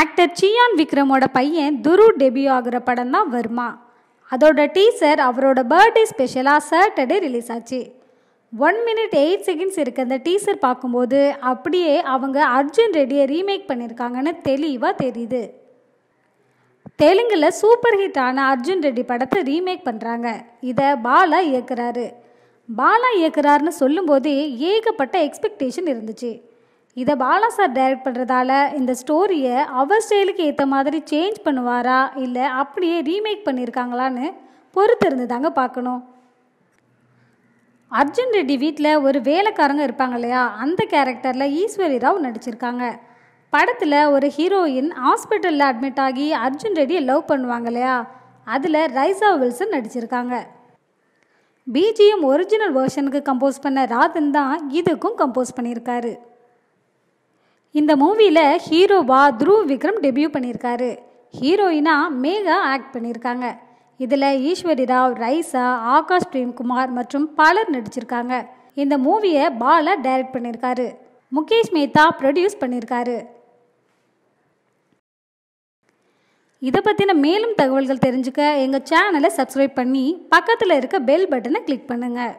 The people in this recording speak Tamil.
ஆக்டர் சியான் விக்ரமோட பையன் துரு டெபியூ ஆகிற படம் தான் வர்மா அதோட டீசர் அவரோட பர்த்டே ஸ்பெஷலாக சாட்டர்டே ரிலீஸ் ஆச்சு ஒன் மினிட் எயிட் செகண்ட்ஸ் இருக்க அந்த டீசர் பார்க்கும்போது அப்படியே அவங்க அர்ஜுன் ரெட்டியை ரீமேக் பண்ணியிருக்காங்கன்னு தெளிவாக தெரியுது தெலுங்கில் சூப்பர் ஹிட் ஆன அர்ஜுன் ரெட்டி படத்தை ரீமேக் பண்ணுறாங்க இதை பாலா இயக்குறாரு பாலா இயக்குறாருன்னு சொல்லும்போதே ஏகப்பட்ட எக்ஸ்பெக்டேஷன் இருந்துச்சு இதை பாலா சார் டைரக்ட் பண்ணுறதால இந்த ஸ்டோரியை அவர் ஸ்டைலுக்கு ஏற்ற மாதிரி சேஞ்ச் பண்ணுவாரா இல்லை அப்படியே ரீமேக் பண்ணியிருக்காங்களான்னு பொறுத்திருந்து தாங்க பார்க்கணும் அர்ஜுன் ரெட்டி வீட்டில் ஒரு வேலைக்காரங்க இருப்பாங்க இல்லையா அந்த கேரக்டரில் ஈஸ்வரி ராவ் நடிச்சிருக்காங்க படத்தில் ஒரு ஹீரோயின் ஹாஸ்பிட்டலில் அட்மிட் ஆகி அர்ஜுன் ரெட்டியை லவ் பண்ணுவாங்க இல்லையா அதில் ரைசா வில்சன் நடிச்சிருக்காங்க பிஜிஎம் ஒரிஜினல் வேர்ஷனுக்கு கம்போஸ் பண்ண ராதன் தான் இதுக்கும் கம்போஸ் பண்ணியிருக்காரு இந்த மூவியில் ஹீரோவா த்ருவ் விக்ரம் டெபியூ பண்ணியிருக்காரு ஹீரோயினா மேகா ஆக்ட் பண்ணியிருக்காங்க இதில் ஈஸ்வரி ராவ் ரைசா ஆகாஷ் பிரேம்குமார் மற்றும் பலர் நடிச்சிருக்காங்க இந்த மூவியை பாலா டைரக்ட் பண்ணியிருக்காரு முகேஷ் மேத்தா ப்ரொடியூஸ் பண்ணியிருக்காரு இதை பற்றின மேலும் தகவல்கள் தெரிஞ்சுக்க எங்கள் சேனலை சப்ஸ்கிரைப் பண்ணி பக்கத்தில் இருக்க பெல் பட்டனை கிளிக் பண்ணுங்கள்